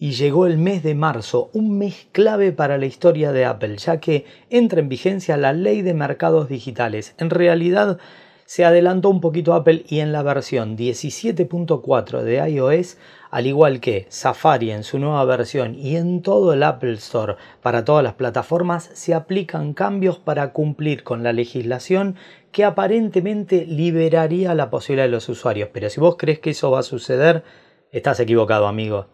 Y llegó el mes de marzo, un mes clave para la historia de Apple, ya que entra en vigencia la ley de mercados digitales. En realidad se adelantó un poquito Apple y en la versión 17.4 de iOS, al igual que Safari en su nueva versión y en todo el Apple Store para todas las plataformas, se aplican cambios para cumplir con la legislación que aparentemente liberaría la posibilidad de los usuarios. Pero si vos crees que eso va a suceder, estás equivocado, amigos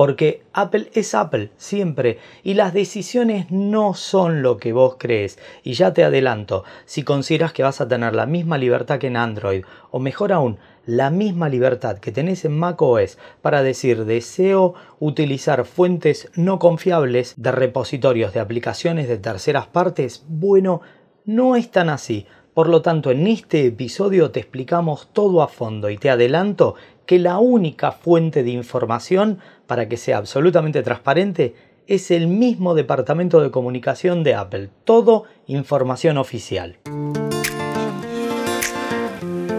porque Apple es Apple siempre y las decisiones no son lo que vos crees. Y ya te adelanto, si consideras que vas a tener la misma libertad que en Android, o mejor aún, la misma libertad que tenés en macOS para decir deseo utilizar fuentes no confiables de repositorios de aplicaciones de terceras partes, bueno, no es tan así. Por lo tanto, en este episodio te explicamos todo a fondo y te adelanto que la única fuente de información, para que sea absolutamente transparente, es el mismo departamento de comunicación de Apple. Todo información oficial.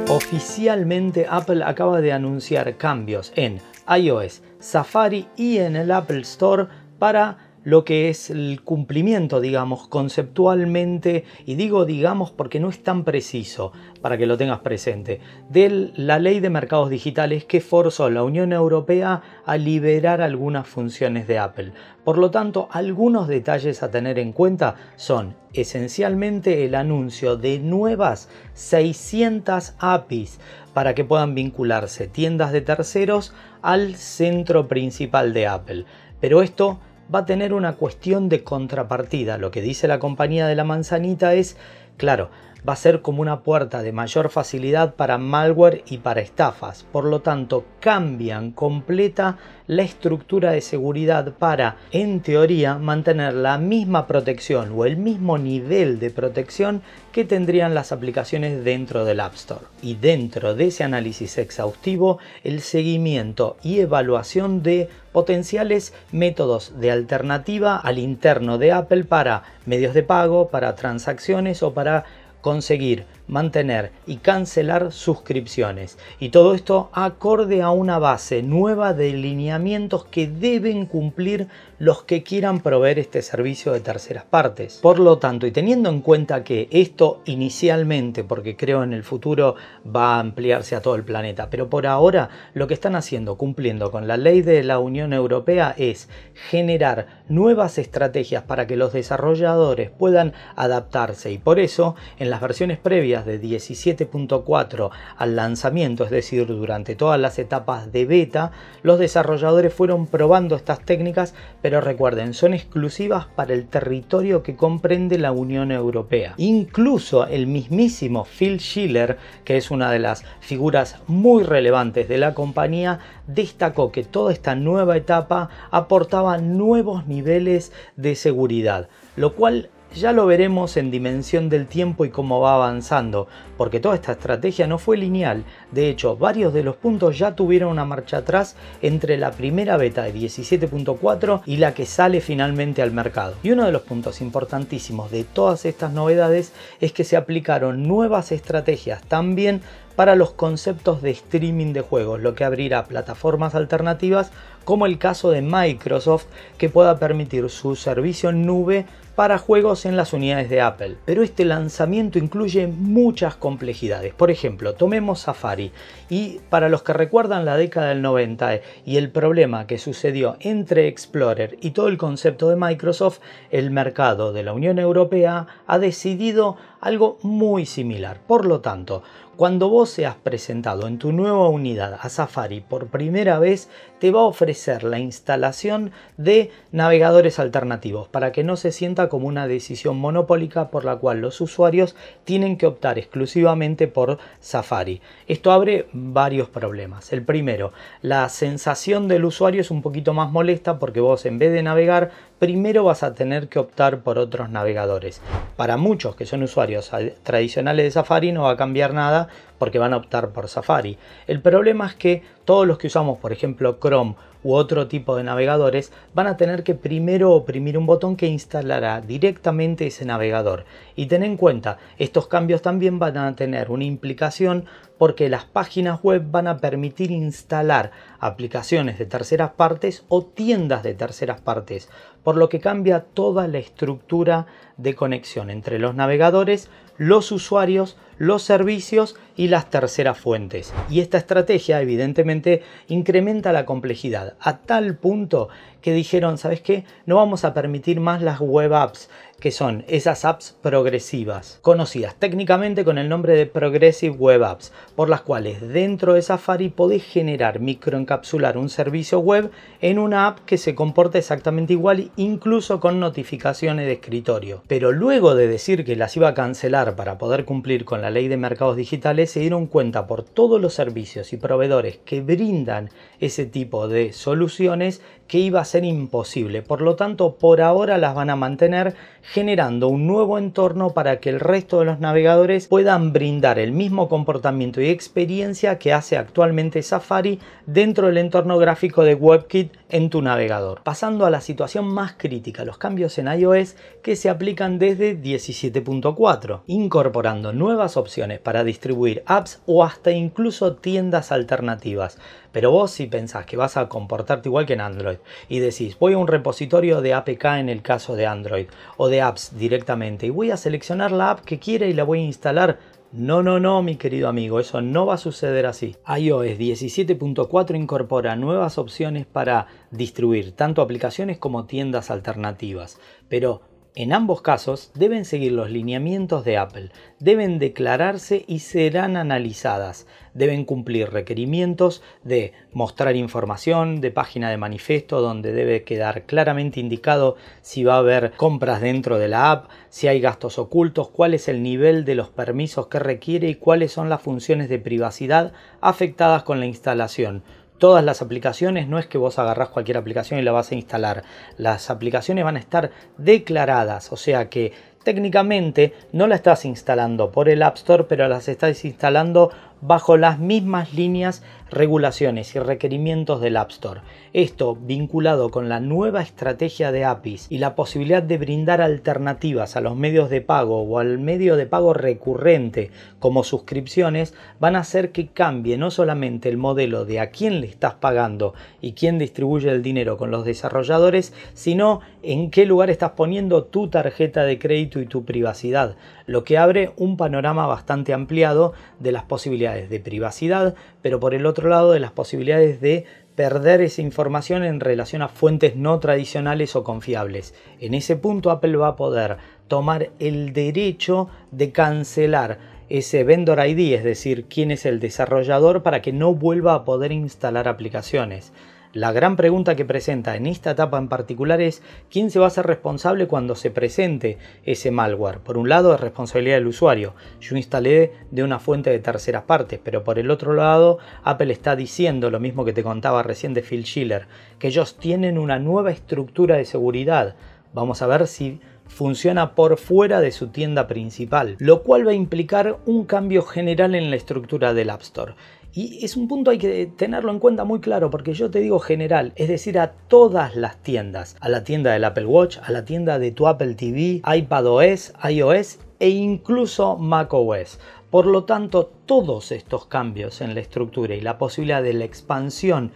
Oficialmente Apple acaba de anunciar cambios en iOS, Safari y en el Apple Store para lo que es el cumplimiento, digamos, conceptualmente, y digo digamos porque no es tan preciso para que lo tengas presente, de la ley de mercados digitales que forzó a la Unión Europea a liberar algunas funciones de Apple. Por lo tanto, algunos detalles a tener en cuenta son esencialmente el anuncio de nuevas 600 APIs para que puedan vincularse tiendas de terceros al centro principal de Apple. Pero esto va a tener una cuestión de contrapartida. Lo que dice la compañía de la manzanita es, claro, va a ser como una puerta de mayor facilidad para malware y para estafas. Por lo tanto, cambian completa la estructura de seguridad para, en teoría, mantener la misma protección o el mismo nivel de protección que tendrían las aplicaciones dentro del App Store. Y dentro de ese análisis exhaustivo, el seguimiento y evaluación de potenciales métodos de alternativa al interno de Apple para medios de pago, para transacciones o para conseguir mantener y cancelar suscripciones. Y todo esto acorde a una base nueva de lineamientos que deben cumplir los que quieran proveer este servicio de terceras partes. Por lo tanto, y teniendo en cuenta que esto inicialmente, porque creo en el futuro va a ampliarse a todo el planeta, pero por ahora lo que están haciendo cumpliendo con la ley de la Unión Europea es generar nuevas estrategias para que los desarrolladores puedan adaptarse y por eso en las versiones previas de 17.4 al lanzamiento, es decir, durante todas las etapas de beta, los desarrolladores fueron probando estas técnicas, pero recuerden, son exclusivas para el territorio que comprende la Unión Europea. Incluso el mismísimo Phil Schiller, que es una de las figuras muy relevantes de la compañía, destacó que toda esta nueva etapa aportaba nuevos niveles de seguridad, lo cual ya lo veremos en dimensión del tiempo y cómo va avanzando, porque toda esta estrategia no fue lineal. De hecho, varios de los puntos ya tuvieron una marcha atrás entre la primera beta de 17.4 y la que sale finalmente al mercado. Y uno de los puntos importantísimos de todas estas novedades es que se aplicaron nuevas estrategias también para los conceptos de streaming de juegos, lo que abrirá plataformas alternativas como el caso de Microsoft que pueda permitir su servicio en nube para juegos en las unidades de Apple, pero este lanzamiento incluye muchas complejidades. Por ejemplo, tomemos Safari y para los que recuerdan la década del 90 y el problema que sucedió entre Explorer y todo el concepto de Microsoft, el mercado de la Unión Europea ha decidido algo muy similar. Por lo tanto, cuando vos seas presentado en tu nueva unidad a Safari por primera vez, te va a ofrecer la instalación de navegadores alternativos para que no se sienta como una decisión monopólica por la cual los usuarios tienen que optar exclusivamente por Safari. Esto abre varios problemas. El primero, la sensación del usuario es un poquito más molesta porque vos en vez de navegar, primero vas a tener que optar por otros navegadores. Para muchos que son usuarios tradicionales de Safari no va a cambiar nada porque van a optar por Safari. El problema es que todos los que usamos, por ejemplo, Chrome u otro tipo de navegadores, van a tener que primero oprimir un botón que instalará directamente ese navegador. Y ten en cuenta, estos cambios también van a tener una implicación porque las páginas web van a permitir instalar aplicaciones de terceras partes o tiendas de terceras partes, por lo que cambia toda la estructura de conexión entre los navegadores, los usuarios, los servicios y las terceras fuentes. Y esta estrategia evidentemente incrementa la complejidad a tal punto que dijeron, ¿sabes qué? No vamos a permitir más las web apps que son esas apps progresivas, conocidas técnicamente con el nombre de Progressive Web Apps, por las cuales dentro de Safari podés generar, microencapsular un servicio web en una app que se comporta exactamente igual, incluso con notificaciones de escritorio. Pero luego de decir que las iba a cancelar para poder cumplir con la ley de mercados digitales, se dieron cuenta por todos los servicios y proveedores que brindan ese tipo de soluciones que iba a ser imposible. Por lo tanto, por ahora las van a mantener generando un nuevo entorno para que el resto de los navegadores puedan brindar el mismo comportamiento y experiencia que hace actualmente Safari dentro del entorno gráfico de WebKit en tu navegador. Pasando a la situación más crítica, los cambios en iOS que se aplican desde 17.4, incorporando nuevas opciones para distribuir apps o hasta incluso tiendas alternativas pero vos si pensás que vas a comportarte igual que en Android y decís, voy a un repositorio de APK en el caso de Android o de apps directamente y voy a seleccionar la app que quiera y la voy a instalar no, no, no, mi querido amigo, eso no va a suceder así. iOS 17.4 incorpora nuevas opciones para distribuir tanto aplicaciones como tiendas alternativas, pero en ambos casos deben seguir los lineamientos de Apple, deben declararse y serán analizadas, deben cumplir requerimientos de mostrar información, de página de manifiesto donde debe quedar claramente indicado si va a haber compras dentro de la app, si hay gastos ocultos, cuál es el nivel de los permisos que requiere y cuáles son las funciones de privacidad afectadas con la instalación todas las aplicaciones, no es que vos agarrás cualquier aplicación y la vas a instalar. Las aplicaciones van a estar declaradas, o sea que técnicamente no la estás instalando por el App Store, pero las estás instalando bajo las mismas líneas, regulaciones y requerimientos del App Store. Esto, vinculado con la nueva estrategia de APIs y la posibilidad de brindar alternativas a los medios de pago o al medio de pago recurrente como suscripciones, van a hacer que cambie no solamente el modelo de a quién le estás pagando y quién distribuye el dinero con los desarrolladores, sino en qué lugar estás poniendo tu tarjeta de crédito y tu privacidad, lo que abre un panorama bastante ampliado de las posibilidades de privacidad, pero por el otro lado de las posibilidades de perder esa información en relación a fuentes no tradicionales o confiables. En ese punto Apple va a poder tomar el derecho de cancelar ese vendor ID, es decir, quién es el desarrollador, para que no vuelva a poder instalar aplicaciones. La gran pregunta que presenta en esta etapa en particular es quién se va a ser responsable cuando se presente ese malware. Por un lado es responsabilidad del usuario, yo instalé de una fuente de terceras partes, pero por el otro lado Apple está diciendo lo mismo que te contaba recién de Phil Schiller, que ellos tienen una nueva estructura de seguridad. Vamos a ver si funciona por fuera de su tienda principal, lo cual va a implicar un cambio general en la estructura del App Store. Y es un punto hay que tenerlo en cuenta muy claro porque yo te digo general, es decir, a todas las tiendas, a la tienda del Apple Watch, a la tienda de tu Apple TV, iPadOS, iOS e incluso macOS. Por lo tanto, todos estos cambios en la estructura y la posibilidad de la expansión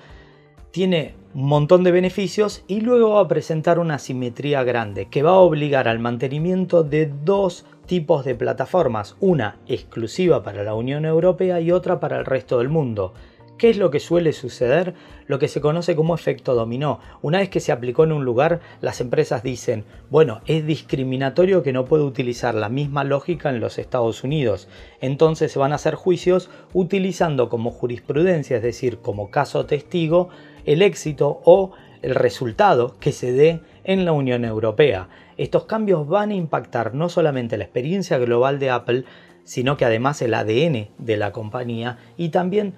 tiene un montón de beneficios y luego va a presentar una simetría grande que va a obligar al mantenimiento de dos tipos de plataformas, una exclusiva para la Unión Europea y otra para el resto del mundo. ¿Qué es lo que suele suceder? Lo que se conoce como efecto dominó. Una vez que se aplicó en un lugar, las empresas dicen, bueno, es discriminatorio que no pueda utilizar la misma lógica en los Estados Unidos. Entonces se van a hacer juicios utilizando como jurisprudencia, es decir, como caso testigo, el éxito o el resultado que se dé en la Unión Europea. Estos cambios van a impactar no solamente la experiencia global de Apple, sino que además el ADN de la compañía y también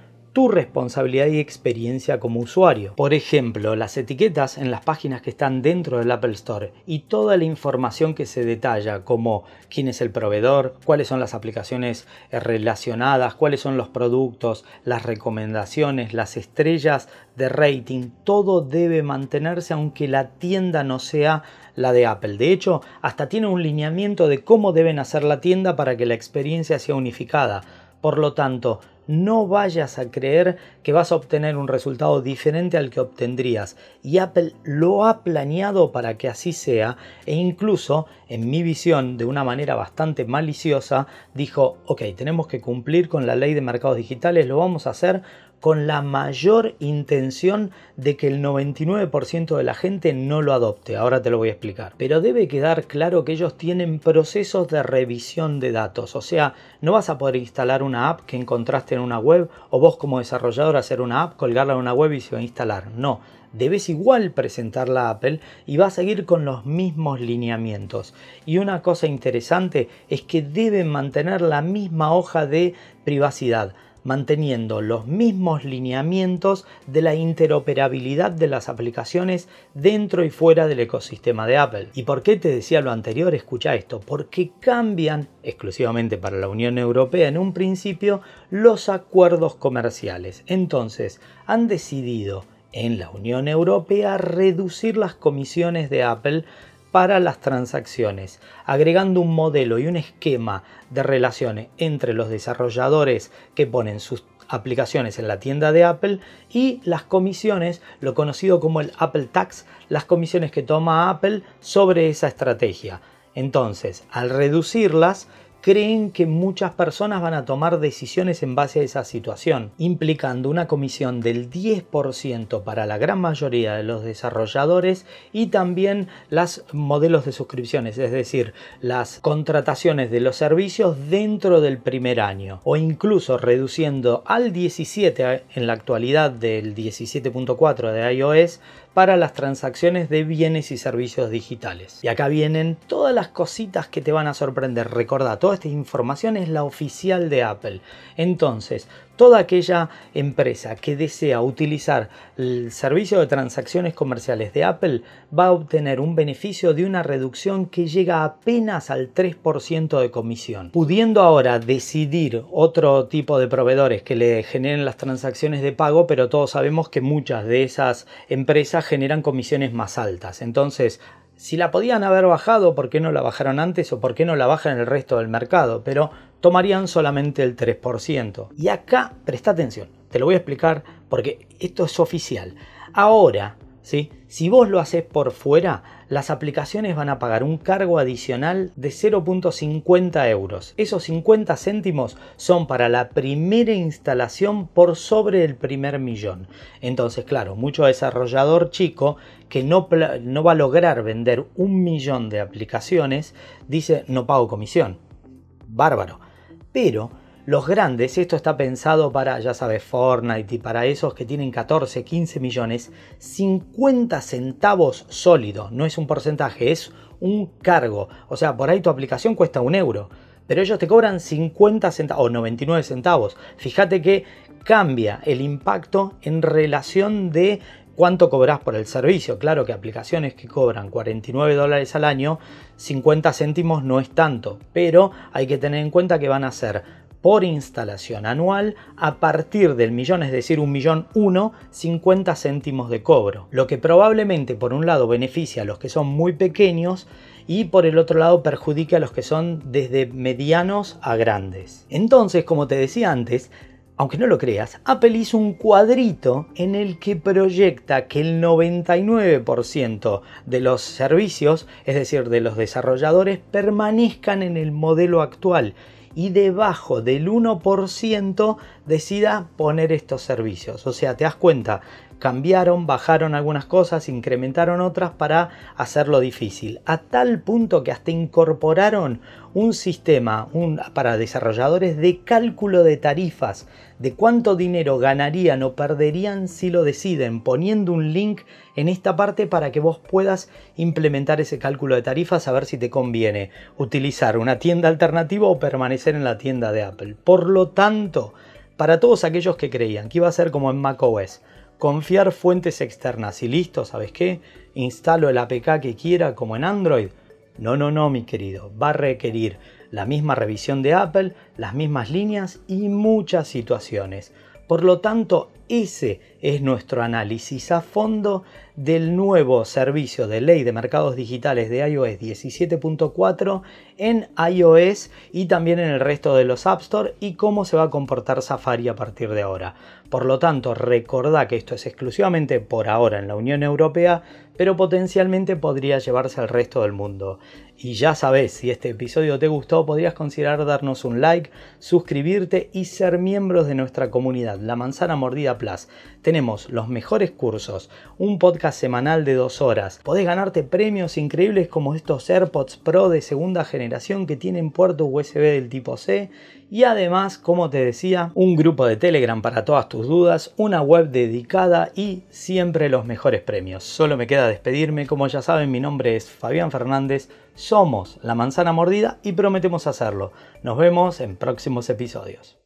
responsabilidad y experiencia como usuario. Por ejemplo, las etiquetas en las páginas que están dentro del Apple Store y toda la información que se detalla, como quién es el proveedor, cuáles son las aplicaciones eh, relacionadas, cuáles son los productos, las recomendaciones, las estrellas de rating, todo debe mantenerse aunque la tienda no sea la de Apple. De hecho, hasta tiene un lineamiento de cómo deben hacer la tienda para que la experiencia sea unificada. Por lo tanto, no vayas a creer que vas a obtener un resultado diferente al que obtendrías. Y Apple lo ha planeado para que así sea e incluso, en mi visión, de una manera bastante maliciosa, dijo, ok, tenemos que cumplir con la ley de mercados digitales, lo vamos a hacer, con la mayor intención de que el 99% de la gente no lo adopte. Ahora te lo voy a explicar. Pero debe quedar claro que ellos tienen procesos de revisión de datos. O sea, no vas a poder instalar una app que encontraste en una web o vos como desarrollador hacer una app, colgarla en una web y se va a instalar. No. Debes igual presentarla a Apple y va a seguir con los mismos lineamientos. Y una cosa interesante es que deben mantener la misma hoja de privacidad manteniendo los mismos lineamientos de la interoperabilidad de las aplicaciones dentro y fuera del ecosistema de Apple. ¿Y por qué te decía lo anterior? Escucha esto, porque cambian exclusivamente para la Unión Europea en un principio los acuerdos comerciales. Entonces, han decidido en la Unión Europea reducir las comisiones de Apple para las transacciones, agregando un modelo y un esquema de relaciones entre los desarrolladores que ponen sus aplicaciones en la tienda de Apple y las comisiones, lo conocido como el Apple Tax, las comisiones que toma Apple sobre esa estrategia. Entonces, al reducirlas, creen que muchas personas van a tomar decisiones en base a esa situación, implicando una comisión del 10% para la gran mayoría de los desarrolladores y también los modelos de suscripciones, es decir, las contrataciones de los servicios dentro del primer año o incluso reduciendo al 17 en la actualidad del 17.4 de iOS para las transacciones de bienes y servicios digitales. Y acá vienen todas las cositas que te van a sorprender. Recordá, toda esta información es la oficial de Apple. Entonces, toda aquella empresa que desea utilizar el servicio de transacciones comerciales de Apple va a obtener un beneficio de una reducción que llega apenas al 3% de comisión. Pudiendo ahora decidir otro tipo de proveedores que le generen las transacciones de pago, pero todos sabemos que muchas de esas empresas generan comisiones más altas. Entonces, si la podían haber bajado, ¿por qué no la bajaron antes o por qué no la bajan el resto del mercado? Pero tomarían solamente el 3%. Y acá, presta atención, te lo voy a explicar porque esto es oficial. Ahora, ¿sí? si vos lo haces por fuera, las aplicaciones van a pagar un cargo adicional de 0.50 euros. Esos 50 céntimos son para la primera instalación por sobre el primer millón. Entonces, claro, mucho desarrollador chico que no, no va a lograr vender un millón de aplicaciones, dice no pago comisión. Bárbaro. Pero los grandes, esto está pensado para, ya sabes, Fortnite y para esos que tienen 14, 15 millones, 50 centavos sólido, no es un porcentaje, es un cargo. O sea, por ahí tu aplicación cuesta un euro, pero ellos te cobran 50 centavos o 99 centavos. Fíjate que cambia el impacto en relación de cuánto cobras por el servicio. Claro que aplicaciones que cobran 49 dólares al año, 50 céntimos no es tanto, pero hay que tener en cuenta que van a ser por instalación anual a partir del millón, es decir, un millón uno, 50 céntimos de cobro. Lo que probablemente por un lado beneficia a los que son muy pequeños y por el otro lado perjudica a los que son desde medianos a grandes. Entonces, como te decía antes, aunque no lo creas, Apple hizo un cuadrito en el que proyecta que el 99% de los servicios, es decir, de los desarrolladores, permanezcan en el modelo actual y debajo del 1% decida poner estos servicios. O sea, te das cuenta, cambiaron, bajaron algunas cosas, incrementaron otras para hacerlo difícil. A tal punto que hasta incorporaron un sistema para desarrolladores de cálculo de tarifas, de cuánto dinero ganarían o perderían si lo deciden, poniendo un link en esta parte para que vos puedas implementar ese cálculo de tarifas a ver si te conviene utilizar una tienda alternativa o permanecer en la tienda de Apple. Por lo tanto, para todos aquellos que creían que iba a ser como en macOS, confiar fuentes externas y listo, ¿sabes qué? Instalo el APK que quiera como en Android. No, no, no, mi querido, va a requerir la misma revisión de Apple, las mismas líneas y muchas situaciones. Por lo tanto, ese es nuestro análisis a fondo del nuevo servicio de ley de mercados digitales de iOS 17.4 en iOS y también en el resto de los App Store y cómo se va a comportar Safari a partir de ahora. Por lo tanto, recordá que esto es exclusivamente por ahora en la Unión Europea, pero potencialmente podría llevarse al resto del mundo. Y ya sabes, si este episodio te gustó, podrías considerar darnos un like, suscribirte y ser miembros de nuestra comunidad, La Manzana Mordida tenemos los mejores cursos, un podcast semanal de dos horas. Podés ganarte premios increíbles como estos AirPods Pro de segunda generación que tienen puerto USB del tipo C. Y además, como te decía, un grupo de Telegram para todas tus dudas, una web dedicada y siempre los mejores premios. Solo me queda despedirme. Como ya saben, mi nombre es Fabián Fernández. Somos la manzana mordida y prometemos hacerlo. Nos vemos en próximos episodios.